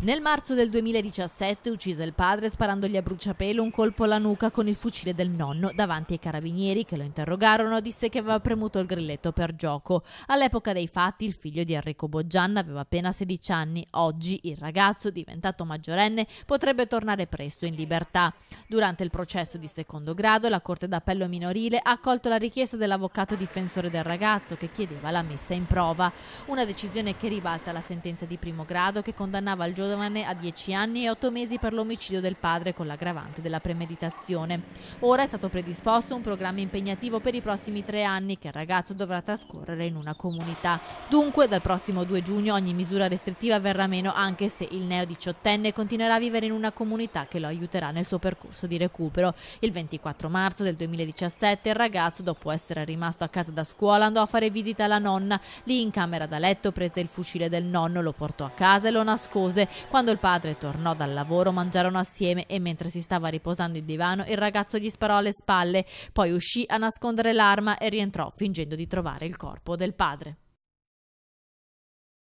Nel marzo del 2017 uccise il padre sparandogli a bruciapelo un colpo alla nuca con il fucile del nonno davanti ai carabinieri che lo interrogarono, disse che aveva premuto il grilletto per gioco. All'epoca dei fatti il figlio di Enrico Boggianna aveva appena 16 anni, oggi il ragazzo diventato maggiorenne potrebbe tornare presto in libertà. Durante il processo di secondo grado la Corte d'Appello minorile ha accolto la richiesta dell'avvocato difensore del ragazzo che chiedeva la messa in prova, una decisione che ribalta la sentenza di primo grado che condannava il giudice giovane a 10 anni e 8 mesi per l'omicidio del padre con l'aggravante della premeditazione. Ora è stato predisposto un programma impegnativo per i prossimi tre anni che il ragazzo dovrà trascorrere in una comunità. Dunque dal prossimo 2 giugno ogni misura restrittiva verrà meno anche se il neo diciottenne continuerà a vivere in una comunità che lo aiuterà nel suo percorso di recupero. Il 24 marzo del 2017 il ragazzo dopo essere rimasto a casa da scuola andò a fare visita alla nonna. Lì in camera da letto prese il fucile del nonno, lo portò a casa e lo nascose quando il padre tornò dal lavoro mangiarono assieme e mentre si stava riposando in divano il ragazzo gli sparò alle spalle, poi uscì a nascondere l'arma e rientrò fingendo di trovare il corpo del padre.